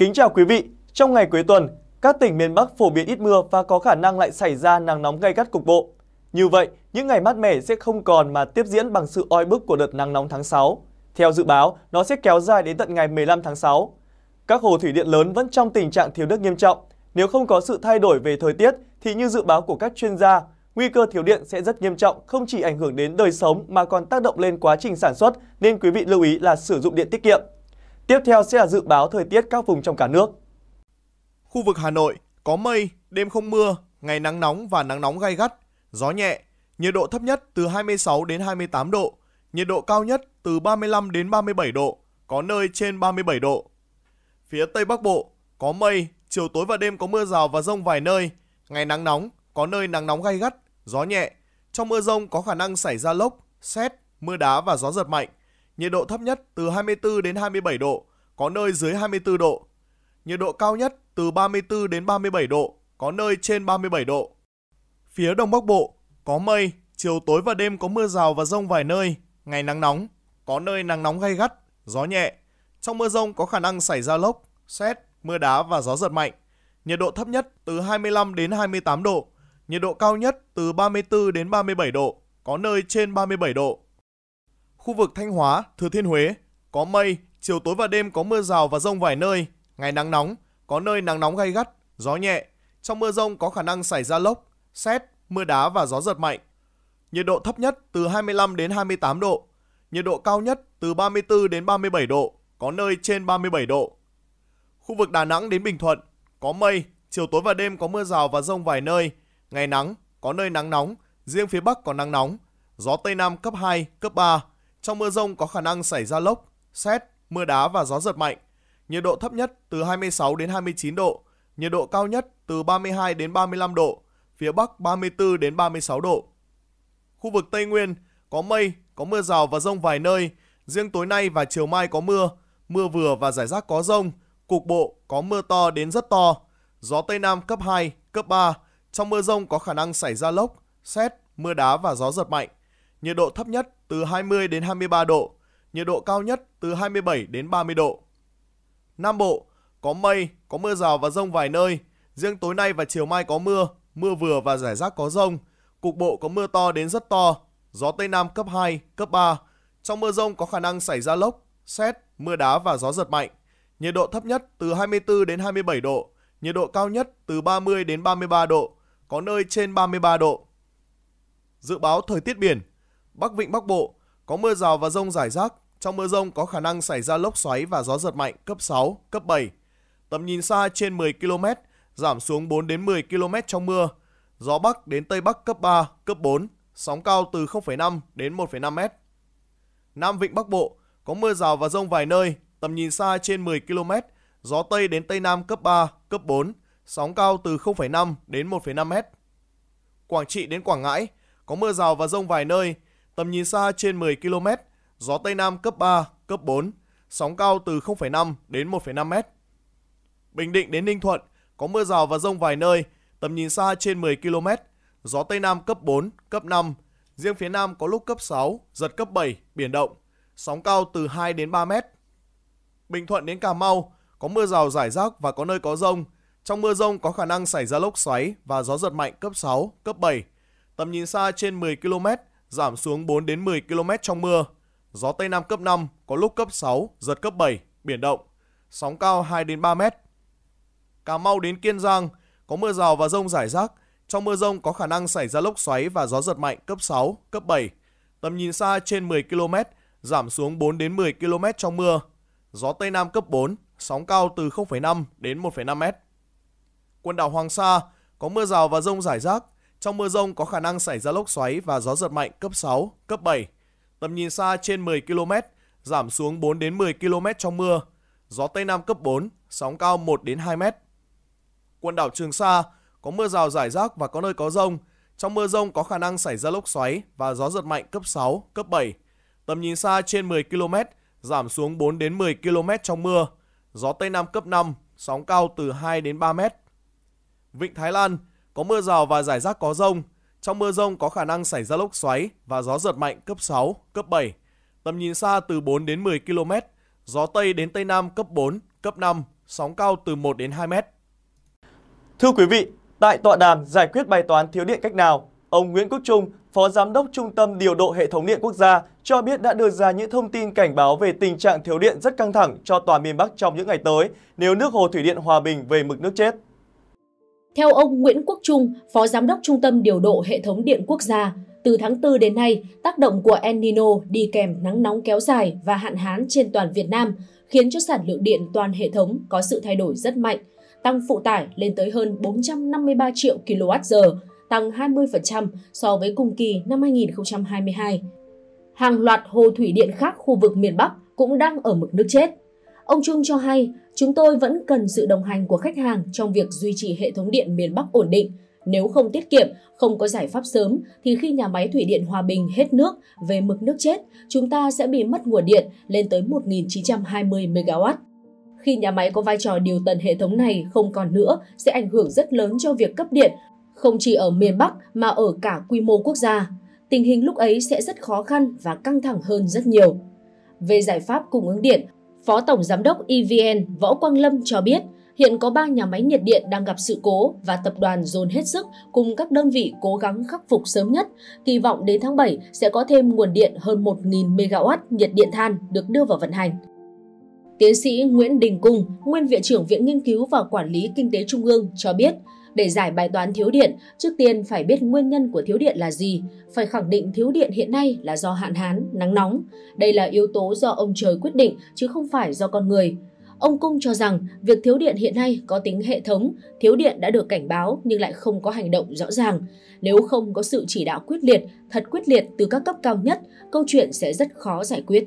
Kính chào quý vị, trong ngày cuối tuần, các tỉnh miền Bắc phổ biến ít mưa và có khả năng lại xảy ra nắng nóng gay gắt cục bộ. Như vậy, những ngày mát mẻ sẽ không còn mà tiếp diễn bằng sự oi bức của đợt nắng nóng tháng 6. Theo dự báo, nó sẽ kéo dài đến tận ngày 15 tháng 6. Các hồ thủy điện lớn vẫn trong tình trạng thiếu nước nghiêm trọng. Nếu không có sự thay đổi về thời tiết thì như dự báo của các chuyên gia, nguy cơ thiếu điện sẽ rất nghiêm trọng, không chỉ ảnh hưởng đến đời sống mà còn tác động lên quá trình sản xuất nên quý vị lưu ý là sử dụng điện tiết kiệm. Tiếp theo sẽ là dự báo thời tiết các vùng trong cả nước. Khu vực Hà Nội có mây, đêm không mưa, ngày nắng nóng và nắng nóng gai gắt, gió nhẹ, nhiệt độ thấp nhất từ 26 đến 28 độ, nhiệt độ cao nhất từ 35 đến 37 độ, có nơi trên 37 độ. Phía Tây Bắc Bộ có mây, chiều tối và đêm có mưa rào và rông vài nơi, ngày nắng nóng, có nơi nắng nóng gai gắt, gió nhẹ. Trong mưa rông có khả năng xảy ra lốc, xét, mưa đá và gió giật mạnh nhiệt độ thấp nhất từ 24 đến 27 độ, có nơi dưới 24 độ. Nhiệt độ cao nhất từ 34 đến 37 độ, có nơi trên 37 độ. Phía Đông Bắc Bộ có mây, chiều tối và đêm có mưa rào và rông vài nơi, ngày nắng nóng, có nơi nắng nóng gay gắt, gió nhẹ. Trong mưa rông có khả năng xảy ra lốc, xét, mưa đá và gió giật mạnh. Nhiệt độ thấp nhất từ 25 đến 28 độ, nhiệt độ cao nhất từ 34 đến 37 độ, có nơi trên 37 độ khu vực Thanh Hóa, Thừa Thiên Huế có mây, chiều tối và đêm có mưa rào và rông vài nơi, ngày nắng nóng, có nơi nắng nóng gay gắt, gió nhẹ. Trong mưa rông có khả năng xảy ra lốc, xét, mưa đá và gió giật mạnh. Nhiệt độ thấp nhất từ 25 đến 28 độ, nhiệt độ cao nhất từ 34 đến 37 độ, có nơi trên 37 độ. Khu vực Đà Nẵng đến Bình Thuận có mây, chiều tối và đêm có mưa rào và rông vài nơi, ngày nắng, có nơi nắng nóng, riêng phía Bắc có nắng nóng, gió Tây Nam cấp 2, cấp 3, trong mưa rông có khả năng xảy ra lốc, xét, mưa đá và gió giật mạnh. Nhiệt độ thấp nhất từ 26 đến 29 độ, nhiệt độ cao nhất từ 32 đến 35 độ, phía Bắc 34 đến 36 độ. Khu vực Tây Nguyên có mây, có mưa rào và rông vài nơi, riêng tối nay và chiều mai có mưa, mưa vừa và rải rác có rông, cục bộ có mưa to đến rất to, gió Tây Nam cấp 2, cấp 3, trong mưa rông có khả năng xảy ra lốc, xét, mưa đá và gió giật mạnh nhiệt độ thấp nhất từ 20 đến 23 độ, nhiệt độ cao nhất từ 27 đến 30 độ. Nam Bộ có mây, có mưa rào và rông vài nơi, riêng tối nay và chiều mai có mưa, mưa vừa và rải rác có rông, cục bộ có mưa to đến rất to, gió Tây Nam cấp 2, cấp 3. Trong mưa rông có khả năng xảy ra lốc, xét, mưa đá và gió giật mạnh. Nhiệt độ thấp nhất từ 24 đến 27 độ, nhiệt độ cao nhất từ 30 đến 33 độ, có nơi trên 33 độ. Dự báo thời tiết biển Bắc Vịnh Bắc Bộ có mưa rào và rông rải rác. Trong mưa rông có khả năng xảy ra lốc xoáy và gió giật mạnh cấp 6, cấp 7. Tầm nhìn xa trên 10 km, giảm xuống 4 đến 10 km trong mưa. Gió Bắc đến Tây Bắc cấp 3, cấp 4, sóng cao từ 0,5 đến 1,5 m. Nam Vịnh Bắc Bộ có mưa rào và rông vài nơi, tầm nhìn xa trên 10 km, gió Tây đến Tây Nam cấp 3, cấp 4, sóng cao từ 0,5 đến 1,5 m. Quảng Trị đến Quảng Ngãi có mưa rào và rông vài nơi, tầm nhìn xa trên 10 km, gió Tây Nam cấp 3, cấp 4, sóng cao từ 0,5 đến 1,5 m. Bình Định đến Ninh Thuận, có mưa rào và rông vài nơi, tầm nhìn xa trên 10 km, gió Tây Nam cấp 4, cấp 5, riêng phía Nam có lúc cấp 6, giật cấp 7, biển động, sóng cao từ 2 đến 3 m. Bình Thuận đến Cà Mau, có mưa rào rải rác và có nơi có rông. Trong mưa rông có khả năng xảy ra lốc xoáy và gió giật mạnh cấp 6, cấp 7. Tầm nhìn xa trên 10 km, giảm xuống 4 đến 10 km trong mưa. Gió Tây Nam cấp 5, có lúc cấp 6, giật cấp 7, biển động. Sóng cao 2 đến 3 mét. Cà Mau đến Kiên Giang, có mưa rào và rông rải rác. Trong mưa rông có khả năng xảy ra lốc xoáy và gió giật mạnh cấp 6, cấp 7. Tầm nhìn xa trên 10 km, giảm xuống 4 đến 10 km trong mưa. Gió Tây Nam cấp 4, sóng cao từ 0,5 đến 1,5 mét. Quần đảo Hoàng Sa có mưa rào và rông rải rác, trong mưa rông có khả năng xảy ra lốc xoáy và gió giật mạnh cấp 6, cấp 7. Tầm nhìn xa trên 10 km, giảm xuống 4 đến 10 km trong mưa. Gió Tây Nam cấp 4, sóng cao 1 đến 2 mét. Quần đảo Trường Sa có mưa rào rải rác và có nơi có rông. Trong mưa rông có khả năng xảy ra lốc xoáy và gió giật mạnh cấp 6, cấp 7. Tầm nhìn xa trên 10 km, giảm xuống 4 đến 10 km trong mưa. Gió Tây Nam cấp 5, sóng cao từ 2 đến 3 mét. Vịnh Thái Lan – có mưa rào và rải rác có rông. Trong mưa rông có khả năng xảy ra lốc xoáy và gió giật mạnh cấp 6, cấp 7. Tầm nhìn xa từ 4 đến 10 km, gió Tây đến Tây Nam cấp 4, cấp 5, sóng cao từ 1 đến 2 mét. Thưa quý vị, tại tọa đàm giải quyết bài toán thiếu điện cách nào, ông Nguyễn Quốc Trung, Phó Giám đốc Trung tâm Điều độ Hệ thống Điện Quốc gia cho biết đã đưa ra những thông tin cảnh báo về tình trạng thiếu điện rất căng thẳng cho toàn miền Bắc trong những ngày tới nếu nước hồ thủy điện Hòa Bình về mực nước chết. Theo ông Nguyễn Quốc Trung, Phó Giám đốc Trung tâm Điều độ Hệ thống Điện Quốc gia, từ tháng 4 đến nay, tác động của El Nino đi kèm nắng nóng kéo dài và hạn hán trên toàn Việt Nam khiến cho sản lượng điện toàn hệ thống có sự thay đổi rất mạnh, tăng phụ tải lên tới hơn 453 triệu kWh, tăng 20% so với cùng kỳ năm 2022. Hàng loạt hồ thủy điện khác khu vực miền Bắc cũng đang ở mực nước chết. Ông Trung cho hay, Chúng tôi vẫn cần sự đồng hành của khách hàng trong việc duy trì hệ thống điện miền Bắc ổn định. Nếu không tiết kiệm, không có giải pháp sớm thì khi nhà máy thủy điện Hòa Bình hết nước về mực nước chết, chúng ta sẽ bị mất nguồn điện lên tới 1.920 MW khi nhà máy có vai trò điều tần hệ thống này không còn nữa sẽ ảnh hưởng rất lớn cho việc cấp điện, không chỉ ở miền Bắc mà ở cả quy mô quốc gia. Tình hình lúc ấy sẽ rất khó khăn và căng thẳng hơn rất nhiều. Về giải pháp cung ứng điện, Phó Tổng Giám đốc EVN Võ Quang Lâm cho biết, hiện có 3 nhà máy nhiệt điện đang gặp sự cố và tập đoàn dồn hết sức cùng các đơn vị cố gắng khắc phục sớm nhất. Kỳ vọng đến tháng 7 sẽ có thêm nguồn điện hơn 1.000 MW nhiệt điện than được đưa vào vận hành. Tiến sĩ Nguyễn Đình Cung, nguyên Viện trưởng Viện Nghiên cứu và Quản lý Kinh tế Trung ương cho biết, để giải bài toán thiếu điện, trước tiên phải biết nguyên nhân của thiếu điện là gì, phải khẳng định thiếu điện hiện nay là do hạn hán, nắng nóng. Đây là yếu tố do ông trời quyết định chứ không phải do con người. Ông Cung cho rằng việc thiếu điện hiện nay có tính hệ thống, thiếu điện đã được cảnh báo nhưng lại không có hành động rõ ràng. Nếu không có sự chỉ đạo quyết liệt, thật quyết liệt từ các cấp cao nhất, câu chuyện sẽ rất khó giải quyết.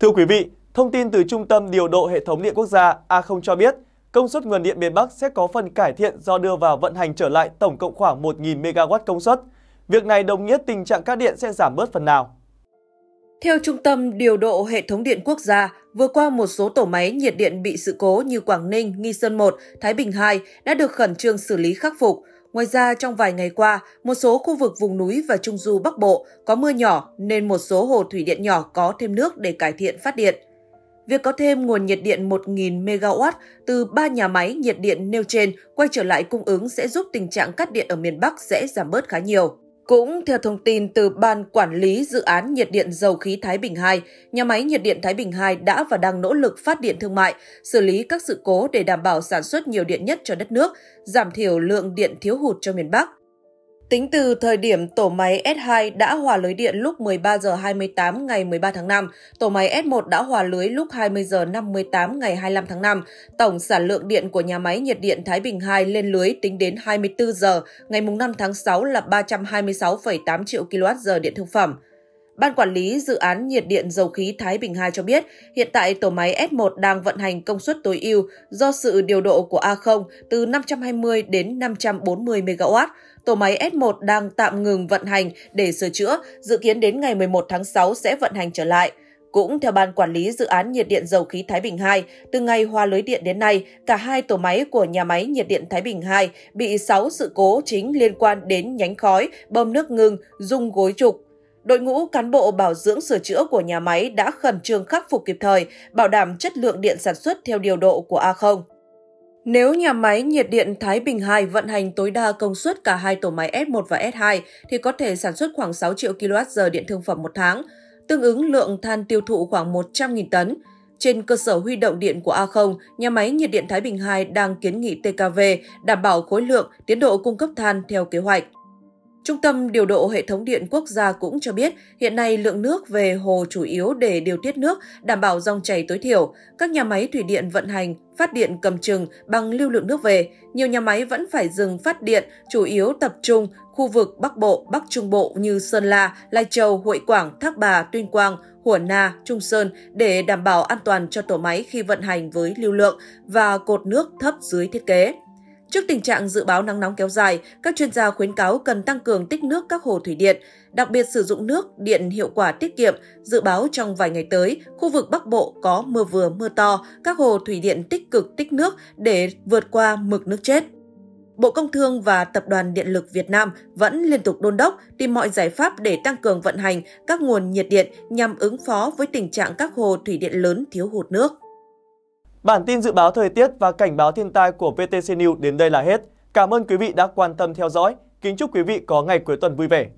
Thưa quý vị, thông tin từ Trung tâm Điều độ Hệ thống Điện Quốc gia A0 cho biết – Công suất nguồn điện miền Bắc sẽ có phần cải thiện do đưa vào vận hành trở lại tổng cộng khoảng 1.000 MW công suất. Việc này đồng nghĩa tình trạng cắt điện sẽ giảm bớt phần nào. Theo Trung tâm Điều độ Hệ thống Điện Quốc gia, vừa qua một số tổ máy nhiệt điện bị sự cố như Quảng Ninh, Nghi Sơn 1, Thái Bình 2 đã được khẩn trương xử lý khắc phục. Ngoài ra, trong vài ngày qua, một số khu vực vùng núi và trung du Bắc Bộ có mưa nhỏ nên một số hồ thủy điện nhỏ có thêm nước để cải thiện phát điện. Việc có thêm nguồn nhiệt điện 1.000 MW từ ba nhà máy nhiệt điện nêu trên quay trở lại cung ứng sẽ giúp tình trạng cắt điện ở miền Bắc sẽ giảm bớt khá nhiều. Cũng theo thông tin từ Ban Quản lý Dự án Nhiệt điện Dầu khí Thái Bình 2, nhà máy Nhiệt điện Thái Bình 2 đã và đang nỗ lực phát điện thương mại, xử lý các sự cố để đảm bảo sản xuất nhiều điện nhất cho đất nước, giảm thiểu lượng điện thiếu hụt cho miền Bắc. Tính từ thời điểm tổ máy S2 đã hòa lưới điện lúc 13 giờ 28 ngày 13 tháng 5, tổ máy S1 đã hòa lưới lúc 20 giờ 58 ngày 25 tháng 5, tổng sản lượng điện của nhà máy nhiệt điện Thái Bình 2 lên lưới tính đến 24 giờ ngày 5 tháng 6 là 326,8 triệu kWh điện thương phẩm. Ban quản lý dự án nhiệt điện dầu khí Thái Bình 2 cho biết, hiện tại tổ máy S1 đang vận hành công suất tối ưu do sự điều độ của A0 từ 520 đến 540 MW, tổ máy S1 đang tạm ngừng vận hành để sửa chữa, dự kiến đến ngày 11 tháng 6 sẽ vận hành trở lại. Cũng theo Ban Quản lý Dự án Nhiệt điện Dầu khí Thái Bình 2, từ ngày hoa lưới điện đến nay, cả hai tổ máy của nhà máy Nhiệt điện Thái Bình 2 bị 6 sự cố chính liên quan đến nhánh khói, bơm nước ngưng, rung gối trục. Đội ngũ cán bộ bảo dưỡng sửa chữa của nhà máy đã khẩn trương khắc phục kịp thời, bảo đảm chất lượng điện sản xuất theo điều độ của A0. Nếu nhà máy nhiệt điện Thái Bình 2 vận hành tối đa công suất cả hai tổ máy S1 và S2 thì có thể sản xuất khoảng 6 triệu kWh điện thương phẩm một tháng, tương ứng lượng than tiêu thụ khoảng 100.000 tấn. Trên cơ sở huy động điện của A0, nhà máy nhiệt điện Thái Bình 2 đang kiến nghị TKV đảm bảo khối lượng, tiến độ cung cấp than theo kế hoạch. Trung tâm điều độ hệ thống điện quốc gia cũng cho biết, hiện nay lượng nước về hồ chủ yếu để điều tiết nước, đảm bảo dòng chảy tối thiểu. Các nhà máy thủy điện vận hành, phát điện cầm chừng bằng lưu lượng nước về. Nhiều nhà máy vẫn phải dừng phát điện, chủ yếu tập trung khu vực Bắc Bộ, Bắc Trung Bộ như Sơn La, Lai Châu, Hội Quảng, Thác Bà, Tuyên Quang, Hủa Na, Trung Sơn để đảm bảo an toàn cho tổ máy khi vận hành với lưu lượng và cột nước thấp dưới thiết kế. Trước tình trạng dự báo nắng nóng kéo dài, các chuyên gia khuyến cáo cần tăng cường tích nước các hồ thủy điện, đặc biệt sử dụng nước điện hiệu quả tiết kiệm. Dự báo trong vài ngày tới, khu vực Bắc Bộ có mưa vừa mưa to, các hồ thủy điện tích cực tích nước để vượt qua mực nước chết. Bộ Công Thương và Tập đoàn Điện lực Việt Nam vẫn liên tục đôn đốc tìm mọi giải pháp để tăng cường vận hành các nguồn nhiệt điện nhằm ứng phó với tình trạng các hồ thủy điện lớn thiếu hụt nước. Bản tin dự báo thời tiết và cảnh báo thiên tai của VTC News đến đây là hết. Cảm ơn quý vị đã quan tâm theo dõi. Kính chúc quý vị có ngày cuối tuần vui vẻ.